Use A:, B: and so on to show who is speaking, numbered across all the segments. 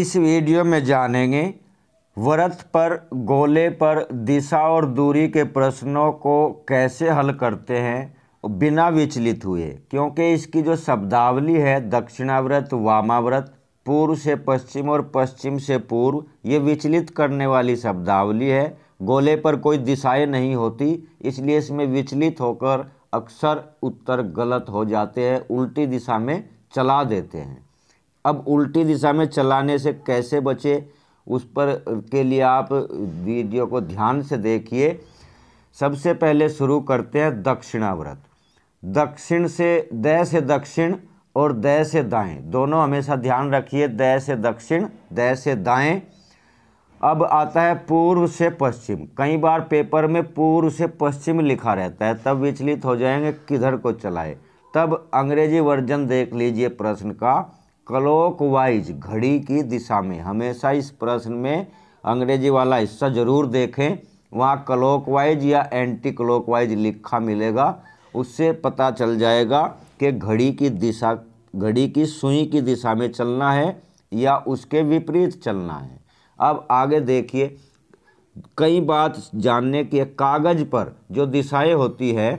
A: इस वीडियो में जानेंगे व्रत पर गोले पर दिशा और दूरी के प्रश्नों को कैसे हल करते हैं बिना विचलित हुए क्योंकि इसकी जो शब्दावली है दक्षिणाव्रत वामाव्रत पूर्व से पश्चिम और पश्चिम से पूर्व ये विचलित करने वाली शब्दावली है गोले पर कोई दिशाएं नहीं होती इसलिए इसमें विचलित होकर अक्सर उत्तर गलत हो जाते हैं उल्टी दिशा में चला देते हैं अब उल्टी दिशा में चलाने से कैसे बचे उस पर के लिए आप वीडियो को ध्यान से देखिए सबसे पहले शुरू करते हैं दक्षिणाव्रत दक्षिण से दय से दक्षिण और दय से दाएं दोनों हमेशा ध्यान रखिए दय से दक्षिण दय से दाएं अब आता है पूर्व से पश्चिम कई बार पेपर में पूर्व से पश्चिम लिखा रहता है तब विचलित हो जाएंगे किधर को चलाए तब अंग्रेजी वर्जन देख लीजिए प्रश्न का क्लोकवाइज घड़ी की दिशा में हमेशा इस प्रश्न में अंग्रेजी वाला हिस्सा जरूर देखें वहाँ क्लोकवाइज या एंटी क्लोकवाइज लिखा मिलेगा उससे पता चल जाएगा कि घड़ी की दिशा घड़ी की सुई की दिशा में चलना है या उसके विपरीत चलना है अब आगे देखिए कई बात जानने के कागज़ पर जो दिशाएं होती है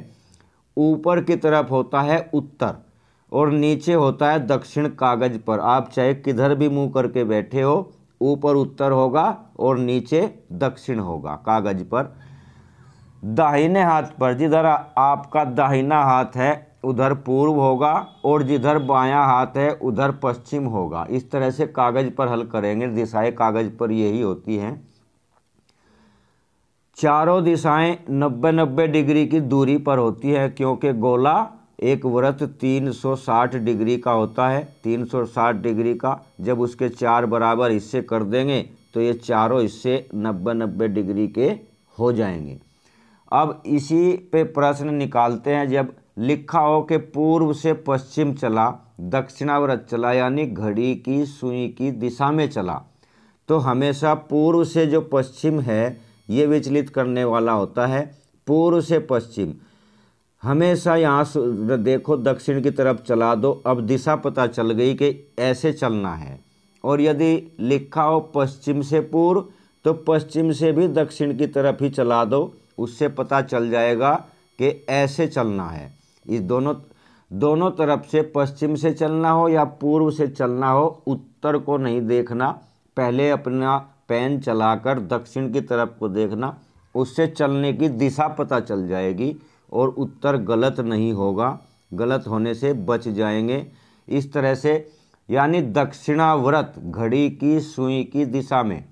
A: ऊपर की तरफ होता है उत्तर और नीचे होता है दक्षिण कागज पर आप चाहे किधर भी मुंह करके बैठे हो ऊपर उत्तर होगा और नीचे दक्षिण होगा कागज पर दाहिने हाथ पर जिधर आपका दाहिना हाथ है उधर पूर्व होगा और जिधर बायां हाथ है उधर पश्चिम होगा इस तरह से कागज पर हल करेंगे दिशाएं कागज पर यही होती हैं चारों दिशाएं नब्बे नब्बे डिग्री की दूरी पर होती है क्योंकि गोला एक व्रत 360 डिग्री का होता है 360 डिग्री का जब उसके चार बराबर हिस्से कर देंगे तो ये चारों हिस्से नब्बे नब्बे डिग्री के हो जाएंगे अब इसी पे प्रश्न निकालते हैं जब लिखा हो कि पूर्व से पश्चिम चला दक्षिणाव्रत चला यानी घड़ी की सुई की दिशा में चला तो हमेशा पूर्व से जो पश्चिम है ये विचलित करने वाला होता है पूर्व से पश्चिम हमेशा यहाँ देखो दक्षिण की तरफ चला दो अब दिशा पता चल गई कि ऐसे चलना है और यदि लिखा हो पश्चिम से पूर्व तो पश्चिम से भी दक्षिण की तरफ ही चला दो उससे पता चल जाएगा कि ऐसे चलना है इस दोनों दोनों तरफ से पश्चिम से चलना हो या पूर्व से चलना हो उत्तर को नहीं देखना पहले अपना पेन चलाकर दक्षिण की तरफ को देखना उससे चलने की दिशा पता चल जाएगी और उत्तर गलत नहीं होगा गलत होने से बच जाएंगे इस तरह से यानी दक्षिणाव्रत घड़ी की सुई की दिशा में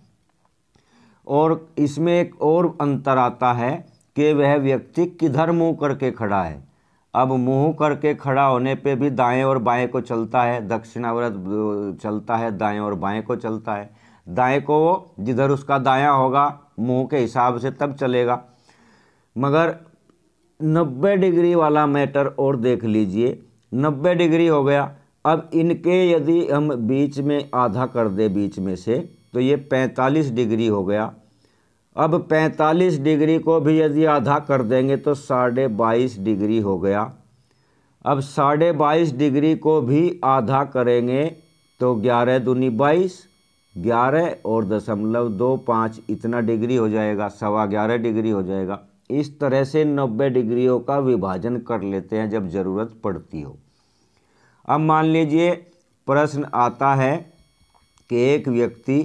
A: और इसमें एक और अंतर आता है कि वह व्यक्ति किधर मुंह करके खड़ा है अब मुंह करके खड़ा होने पे भी दाएं और बाएं को चलता है दक्षिणाव्रत चलता है दाएं और बाएं को चलता है दाएं को जिधर उसका दायां होगा मुंह के हिसाब से तब चलेगा मगर 90 डिग्री वाला मैटर और देख लीजिए 90 डिग्री हो गया अब इनके यदि हम बीच में आधा कर दे बीच में से तो ये 45 डिग्री हो गया अब 45 डिग्री को भी यदि आधा कर देंगे तो साढ़े बाईस डिग्री हो गया अब साढ़े बाईस डिग्री को भी आधा करेंगे तो ग्यारह दूनी बाईस ग्यारह और दशमलव दो पाँच इतना डिग्री हो जाएगा सवा ग्यारह डिग्री हो जाएगा इस तरह से 90 डिग्रियों का विभाजन कर लेते हैं जब ज़रूरत पड़ती हो अब मान लीजिए प्रश्न आता है कि एक व्यक्ति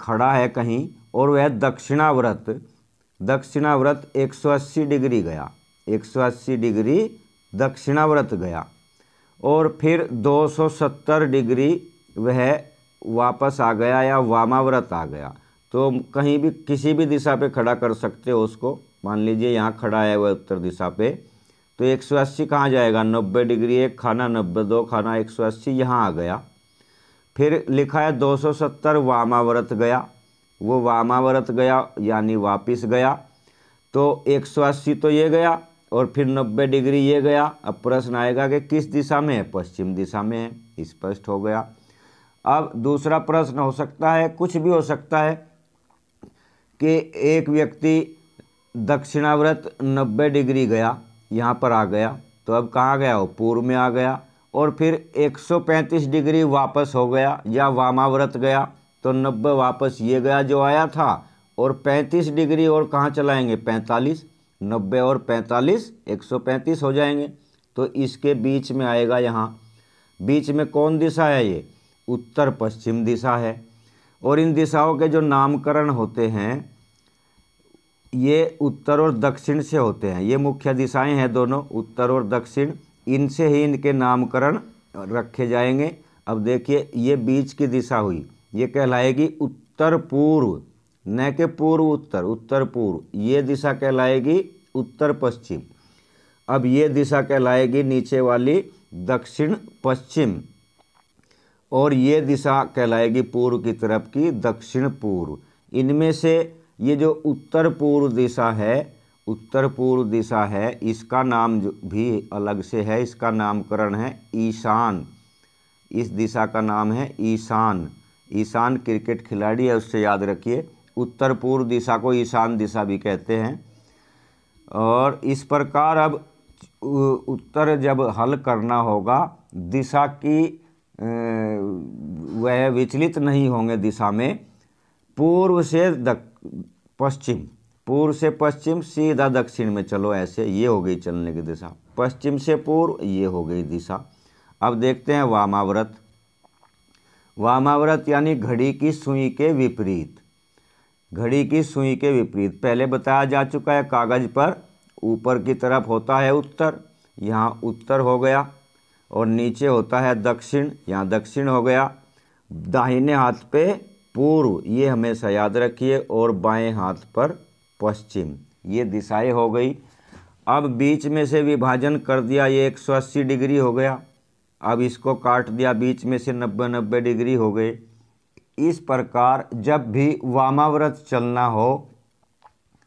A: खड़ा है कहीं और वह दक्षिणाव्रत दक्षिणाव्रत 180 डिग्री गया 180 डिग्री दक्षिणाव्रत गया और फिर 270 डिग्री वह वापस आ गया या वामाव्रत आ गया तो कहीं भी किसी भी दिशा पे खड़ा कर सकते हो उसको मान लीजिए यहाँ खड़ा है वह उत्तर दिशा पे तो एक सौ अस्सी कहाँ जाएगा नब्बे डिग्री एक खाना नब्बे दो खाना एक सौ अस्सी यहाँ आ गया फिर लिखा है दो सौ सत्तर वामाव्रत गया वो वामावरत गया यानी वापस गया तो एक सौ अस्सी तो ये गया और फिर नब्बे डिग्री ये गया अब प्रश्न आएगा कि किस दिशा में है पश्चिम दिशा में है स्पष्ट हो गया अब दूसरा प्रश्न हो सकता है कुछ भी हो सकता है कि एक व्यक्ति दक्षिणाव्रत 90 डिग्री गया यहाँ पर आ गया तो अब कहाँ गया वो पूर्व में आ गया और फिर 135 डिग्री वापस हो गया या वामाव्रत गया तो 90 वापस ये गया जो आया था और 35 डिग्री और कहाँ चलाएंगे 45 90 और 45 135 हो जाएंगे तो इसके बीच में आएगा यहाँ बीच में कौन दिशा है ये उत्तर पश्चिम दिशा है और इन दिशाओं के जो नामकरण होते हैं ये उत्तर और दक्षिण से होते हैं ये मुख्य दिशाएं हैं दोनों उत्तर और दक्षिण इनसे ही इनके नामकरण रखे जाएंगे अब देखिए ये बीच की दिशा हुई ये कहलाएगी उत्तर पूर्व न के पूर्व उत्तर उत्तर पूर्व ये दिशा कहलाएगी उत्तर पश्चिम अब ये दिशा कहलाएगी नीचे वाली दक्षिण पश्चिम और ये दिशा कहलाएगी पूर्व की तरफ की दक्षिण पूर्व इनमें से ये जो उत्तर पूर्व दिशा है उत्तर पूर्व दिशा है इसका नाम जो भी अलग से है इसका नामकरण है ईशान इस दिशा का नाम है ईशान ईशान क्रिकेट खिलाड़ी है उससे याद रखिए उत्तर पूर्व दिशा को ईशान दिशा भी कहते हैं और इस प्रकार अब उत्तर जब हल करना होगा दिशा की वह विचलित नहीं होंगे दिशा में पूर्व से दक, पश्चिम पूर्व से पश्चिम सीधा दक्षिण में चलो ऐसे ये हो गई चलने की दिशा पश्चिम से पूर्व ये हो गई दिशा अब देखते हैं वामाव्रत वामाव्रत यानी घड़ी की सुई के विपरीत घड़ी की सुई के विपरीत पहले बताया जा चुका है कागज पर ऊपर की तरफ होता है उत्तर यहाँ उत्तर हो गया और नीचे होता है दक्षिण यहाँ दक्षिण हो गया दाहिने हाथ पे पूर्व ये हमेशा याद रखिए और बाएं हाथ पर पश्चिम ये दिशाएं हो गई अब बीच में से विभाजन कर दिया ये एक सौ अस्सी डिग्री हो गया अब इसको काट दिया बीच में से नब्बे नब्बे डिग्री हो गए इस प्रकार जब भी वामाव्रत चलना हो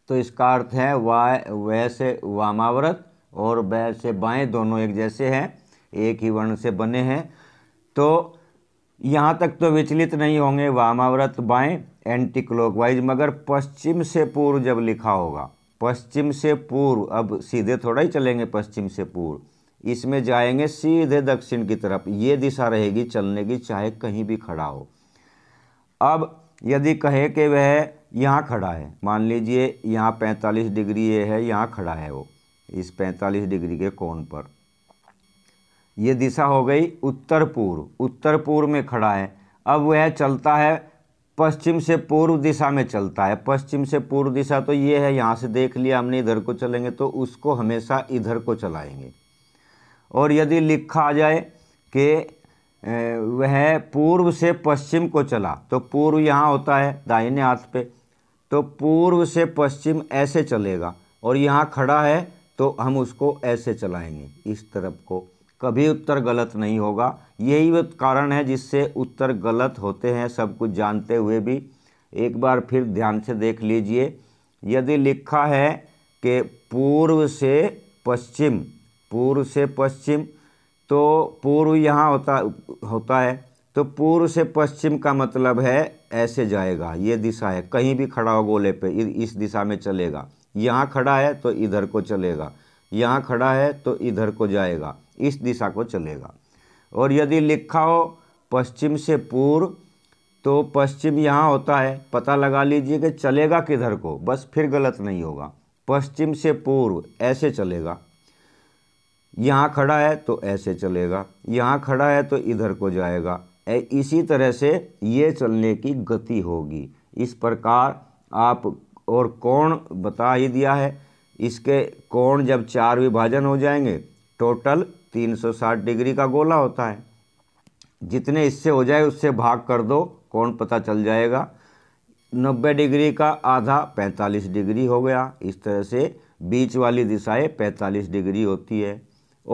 A: तो इसका अर्थ है वाय वै से वामाव्रत और वै से बाएं दोनों एक जैसे हैं एक ही वर्ण से बने हैं तो यहाँ तक तो विचलित नहीं होंगे वामाव्रत बाएं एंटी क्लॉकवाइज मगर पश्चिम से पूर्व जब लिखा होगा पश्चिम से पूर्व अब सीधे थोड़ा ही चलेंगे पश्चिम से पूर्व इसमें जाएंगे सीधे दक्षिण की तरफ ये दिशा रहेगी चलने की चाहे कहीं भी खड़ा हो अब यदि कहे कि वह यहाँ खड़ा है मान लीजिए यहाँ 45 डिग्री ये है यहाँ खड़ा है वो इस 45 डिग्री के कोण पर ये दिशा हो गई उत्तर पूर्व उत्तर पूर्व में खड़ा है अब वह चलता है पश्चिम से पूर्व दिशा में चलता है पश्चिम से पूर्व दिशा तो ये है यहाँ से देख लिया हमने इधर को चलेंगे तो उसको हमेशा इधर को चलाएंगे और यदि लिखा आ जाए कि वह पूर्व से पश्चिम को चला तो पूर्व यहाँ होता है दाहिने हाथ पे तो पूर्व से पश्चिम ऐसे चलेगा और यहाँ खड़ा है तो हम उसको ऐसे चलाएंगे इस तरफ को कभी उत्तर गलत नहीं होगा यही वो कारण है जिससे उत्तर गलत होते हैं सब कुछ जानते हुए भी एक बार फिर ध्यान से देख लीजिए यदि लिखा है कि पूर्व से पश्चिम पूर्व से पश्चिम तो पूर्व यहाँ होता होता है तो पूर्व से पश्चिम का मतलब है ऐसे जाएगा ये दिशा है कहीं भी खड़ा हो गोले पे इस दिशा में चलेगा यहाँ खड़ा है तो इधर को चलेगा यहाँ खड़ा है तो इधर को जाएगा इस दिशा को चलेगा और यदि लिखा हो पश्चिम से पूर्व तो पश्चिम यहाँ होता है पता लगा लीजिए कि चलेगा किधर को बस फिर गलत नहीं होगा पश्चिम से पूर्व ऐसे चलेगा यहाँ खड़ा है तो ऐसे चलेगा यहाँ खड़ा है तो इधर को जाएगा इसी तरह से ये चलने की गति होगी इस प्रकार आप और कौन बता ही दिया है इसके कोण जब चार विभाजन हो जाएंगे टोटल 360 डिग्री का गोला होता है जितने इससे हो जाए उससे भाग कर दो कौन पता चल जाएगा 90 डिग्री का आधा 45 डिग्री हो गया इस तरह से बीच वाली दिशाएं 45 डिग्री होती है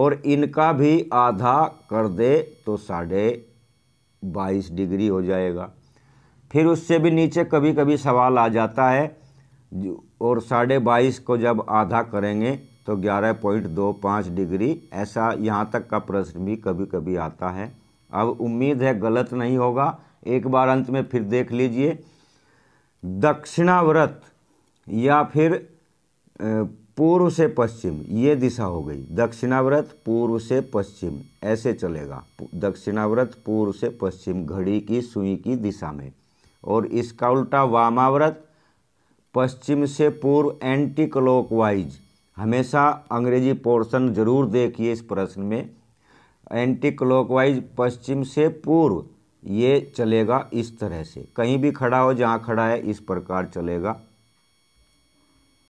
A: और इनका भी आधा कर दे तो साढ़े बाईस डिग्री हो जाएगा फिर उससे भी नीचे कभी कभी सवाल आ जाता है और साढ़े बाईस को जब आधा करेंगे तो ग्यारह पॉइंट दो पाँच डिग्री ऐसा यहाँ तक का प्रश्न भी कभी कभी आता है अब उम्मीद है गलत नहीं होगा एक बार अंत में फिर देख लीजिए दक्षिणाव्रत या फिर पूर्व से पश्चिम ये दिशा हो गई दक्षिणाव्रत पूर्व से पश्चिम ऐसे चलेगा दक्षिणाव्रत पूर्व से पश्चिम घड़ी की सुई की दिशा में और इसका उल्टा वामाव्रत पश्चिम से पूर्व एंटी क्लॉकवाइज हमेशा अंग्रेजी पोर्शन जरूर देखिए इस प्रश्न में एंटी क्लॉकवाइज पश्चिम से पूर्व ये चलेगा इस तरह से कहीं भी खड़ा हो जहाँ खड़ा है इस प्रकार चलेगा